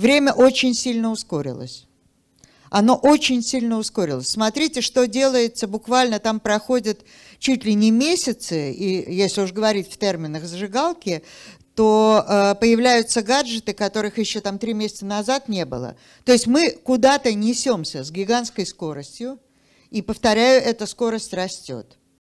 Время очень сильно ускорилось. Оно очень сильно ускорилось. Смотрите, что делается, буквально там проходят чуть ли не месяцы, и если уж говорить в терминах зажигалки, то э, появляются гаджеты, которых еще там три месяца назад не было. То есть мы куда-то несемся с гигантской скоростью, и, повторяю, эта скорость растет.